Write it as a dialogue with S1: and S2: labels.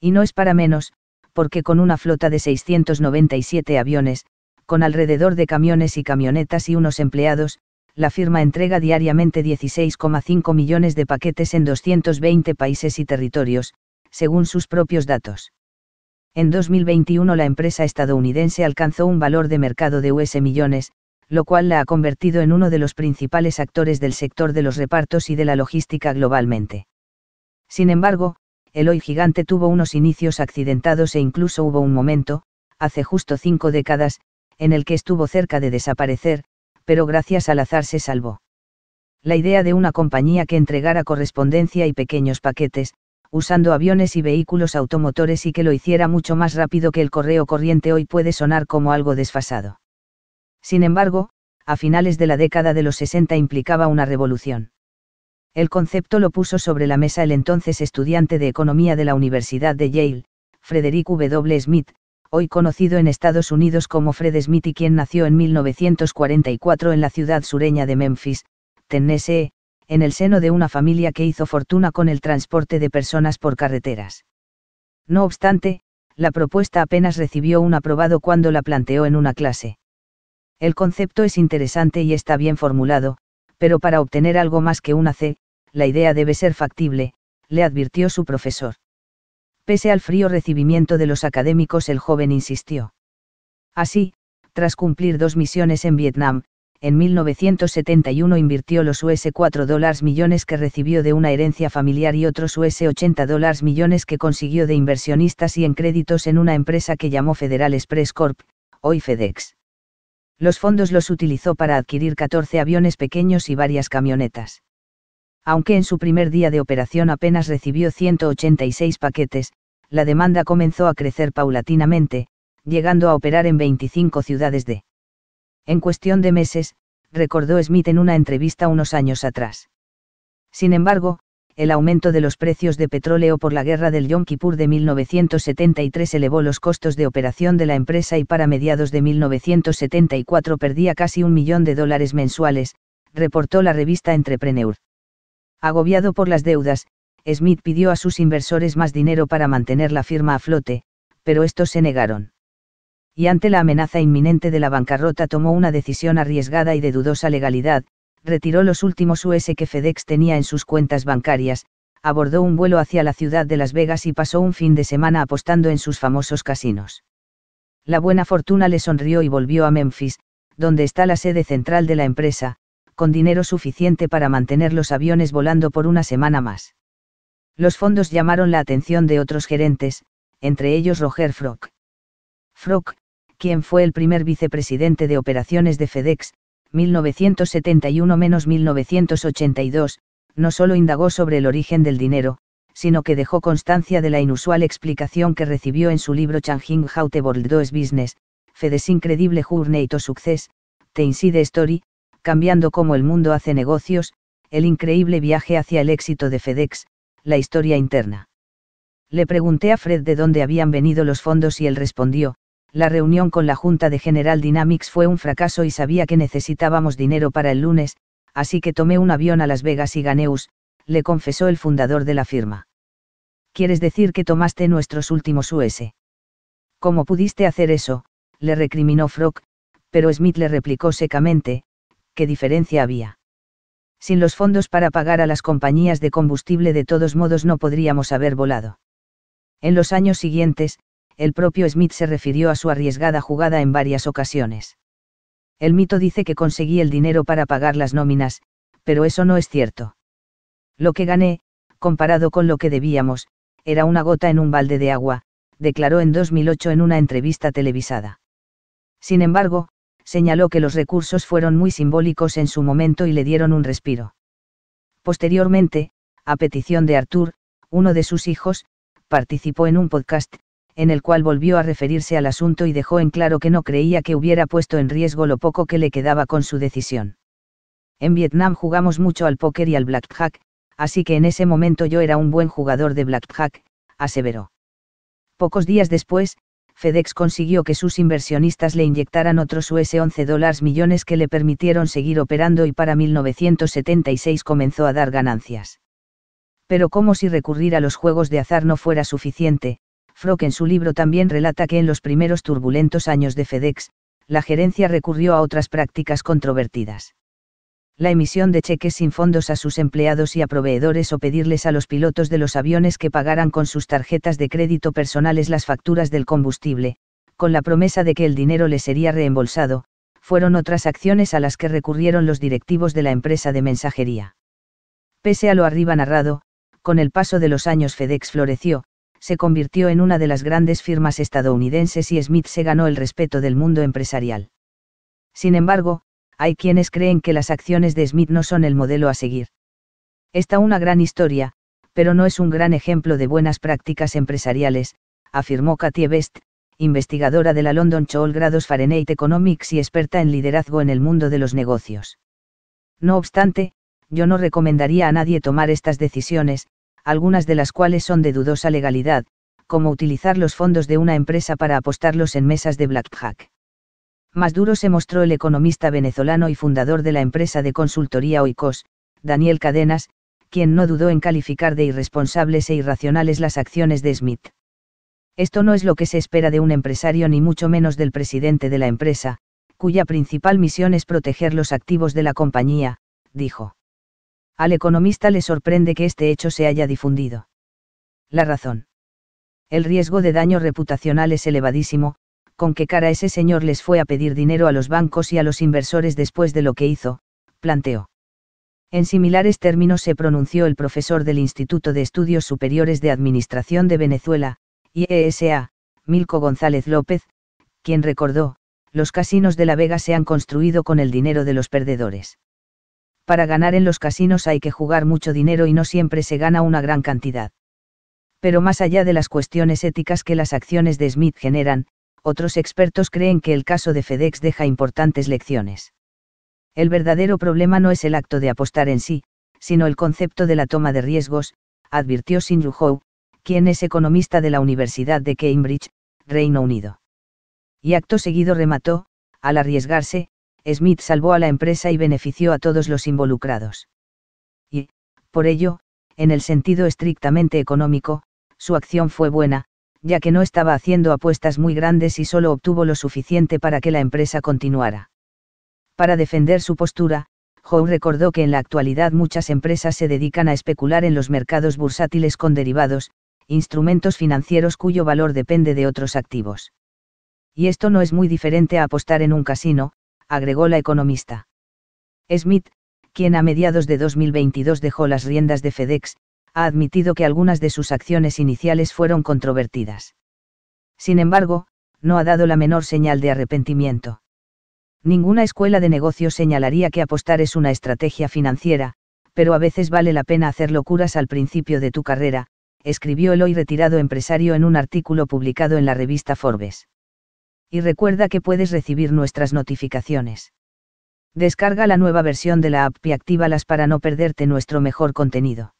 S1: Y no es para menos, porque con una flota de 697 aviones, con alrededor de camiones y camionetas y unos empleados, la firma entrega diariamente 16,5 millones de paquetes en 220 países y territorios, según sus propios datos. En 2021 la empresa estadounidense alcanzó un valor de mercado de US millones, lo cual la ha convertido en uno de los principales actores del sector de los repartos y de la logística globalmente. Sin embargo, el hoy gigante tuvo unos inicios accidentados e incluso hubo un momento, hace justo cinco décadas, en el que estuvo cerca de desaparecer, pero gracias al azar se salvó. La idea de una compañía que entregara correspondencia y pequeños paquetes, usando aviones y vehículos automotores y que lo hiciera mucho más rápido que el correo corriente hoy puede sonar como algo desfasado. Sin embargo, a finales de la década de los 60 implicaba una revolución. El concepto lo puso sobre la mesa el entonces estudiante de economía de la Universidad de Yale, Frederick W. Smith, hoy conocido en Estados Unidos como Fred Smith y quien nació en 1944 en la ciudad sureña de Memphis, Tennessee, en el seno de una familia que hizo fortuna con el transporte de personas por carreteras. No obstante, la propuesta apenas recibió un aprobado cuando la planteó en una clase. El concepto es interesante y está bien formulado, pero para obtener algo más que una C, la idea debe ser factible, le advirtió su profesor. Pese al frío recibimiento de los académicos, el joven insistió. Así, tras cumplir dos misiones en Vietnam, en 1971 invirtió los US$4 millones que recibió de una herencia familiar y otros US$80 millones que consiguió de inversionistas y en créditos en una empresa que llamó Federal Express Corp, hoy FedEx. Los fondos los utilizó para adquirir 14 aviones pequeños y varias camionetas. Aunque en su primer día de operación apenas recibió 186 paquetes, la demanda comenzó a crecer paulatinamente, llegando a operar en 25 ciudades de. En cuestión de meses, recordó Smith en una entrevista unos años atrás. Sin embargo, el aumento de los precios de petróleo por la guerra del Yom Kippur de 1973 elevó los costos de operación de la empresa y para mediados de 1974 perdía casi un millón de dólares mensuales, reportó la revista Entrepreneur. Agobiado por las deudas, Smith pidió a sus inversores más dinero para mantener la firma a flote, pero estos se negaron. Y ante la amenaza inminente de la bancarrota tomó una decisión arriesgada y de dudosa legalidad, retiró los últimos US que FedEx tenía en sus cuentas bancarias, abordó un vuelo hacia la ciudad de Las Vegas y pasó un fin de semana apostando en sus famosos casinos. La buena fortuna le sonrió y volvió a Memphis, donde está la sede central de la empresa, con dinero suficiente para mantener los aviones volando por una semana más. Los fondos llamaron la atención de otros gerentes, entre ellos Roger Frock. Frock, quien fue el primer vicepresidente de operaciones de FedEx, 1971-1982, no solo indagó sobre el origen del dinero, sino que dejó constancia de la inusual explicación que recibió en su libro Changing How the World Does Business, FedEx Incredible Journey to Success, Te Inside Story, cambiando cómo el mundo hace negocios, el increíble viaje hacia el éxito de FedEx, la historia interna. Le pregunté a Fred de dónde habían venido los fondos y él respondió, la reunión con la Junta de General Dynamics fue un fracaso y sabía que necesitábamos dinero para el lunes, así que tomé un avión a Las Vegas y Ganeus, le confesó el fundador de la firma. ¿Quieres decir que tomaste nuestros últimos US? ¿Cómo pudiste hacer eso? le recriminó Frock, pero Smith le replicó secamente, ¿qué diferencia había? Sin los fondos para pagar a las compañías de combustible de todos modos no podríamos haber volado. En los años siguientes, el propio Smith se refirió a su arriesgada jugada en varias ocasiones. El mito dice que conseguí el dinero para pagar las nóminas, pero eso no es cierto. Lo que gané, comparado con lo que debíamos, era una gota en un balde de agua, declaró en 2008 en una entrevista televisada. Sin embargo, señaló que los recursos fueron muy simbólicos en su momento y le dieron un respiro. Posteriormente, a petición de Arthur, uno de sus hijos, participó en un podcast, en el cual volvió a referirse al asunto y dejó en claro que no creía que hubiera puesto en riesgo lo poco que le quedaba con su decisión. En Vietnam jugamos mucho al póker y al blackjack, así que en ese momento yo era un buen jugador de blackjack, aseveró. Pocos días después, FedEx consiguió que sus inversionistas le inyectaran otros US 11 millones que le permitieron seguir operando y para 1976 comenzó a dar ganancias. Pero como si recurrir a los juegos de azar no fuera suficiente, Frock en su libro también relata que en los primeros turbulentos años de FedEx, la gerencia recurrió a otras prácticas controvertidas la emisión de cheques sin fondos a sus empleados y a proveedores o pedirles a los pilotos de los aviones que pagaran con sus tarjetas de crédito personales las facturas del combustible, con la promesa de que el dinero les sería reembolsado, fueron otras acciones a las que recurrieron los directivos de la empresa de mensajería. Pese a lo arriba narrado, con el paso de los años FedEx floreció, se convirtió en una de las grandes firmas estadounidenses y Smith se ganó el respeto del mundo empresarial. Sin embargo, hay quienes creen que las acciones de Smith no son el modelo a seguir. Está una gran historia, pero no es un gran ejemplo de buenas prácticas empresariales, afirmó Katie Best, investigadora de la London School Grados Fahrenheit Economics y experta en liderazgo en el mundo de los negocios. No obstante, yo no recomendaría a nadie tomar estas decisiones, algunas de las cuales son de dudosa legalidad, como utilizar los fondos de una empresa para apostarlos en mesas de blackjack. Más duro se mostró el economista venezolano y fundador de la empresa de consultoría Oikos, Daniel Cadenas, quien no dudó en calificar de irresponsables e irracionales las acciones de Smith. Esto no es lo que se espera de un empresario ni mucho menos del presidente de la empresa, cuya principal misión es proteger los activos de la compañía, dijo. Al economista le sorprende que este hecho se haya difundido. La razón. El riesgo de daño reputacional es elevadísimo, con qué cara ese señor les fue a pedir dinero a los bancos y a los inversores después de lo que hizo, planteó. En similares términos se pronunció el profesor del Instituto de Estudios Superiores de Administración de Venezuela, IESA, Milko González López, quien recordó, los casinos de La Vega se han construido con el dinero de los perdedores. Para ganar en los casinos hay que jugar mucho dinero y no siempre se gana una gran cantidad. Pero más allá de las cuestiones éticas que las acciones de Smith generan, otros expertos creen que el caso de FedEx deja importantes lecciones. El verdadero problema no es el acto de apostar en sí, sino el concepto de la toma de riesgos, advirtió Sindhu Howe, quien es economista de la Universidad de Cambridge, Reino Unido. Y acto seguido remató, al arriesgarse, Smith salvó a la empresa y benefició a todos los involucrados. Y, por ello, en el sentido estrictamente económico, su acción fue buena, ya que no estaba haciendo apuestas muy grandes y solo obtuvo lo suficiente para que la empresa continuara. Para defender su postura, Howe recordó que en la actualidad muchas empresas se dedican a especular en los mercados bursátiles con derivados, instrumentos financieros cuyo valor depende de otros activos. Y esto no es muy diferente a apostar en un casino, agregó la economista. Smith, quien a mediados de 2022 dejó las riendas de FedEx, ha admitido que algunas de sus acciones iniciales fueron controvertidas. Sin embargo, no ha dado la menor señal de arrepentimiento. Ninguna escuela de negocios señalaría que apostar es una estrategia financiera, pero a veces vale la pena hacer locuras al principio de tu carrera, escribió el hoy retirado empresario en un artículo publicado en la revista Forbes. Y recuerda que puedes recibir nuestras notificaciones. Descarga la nueva versión de la app y actívalas para no perderte nuestro mejor contenido.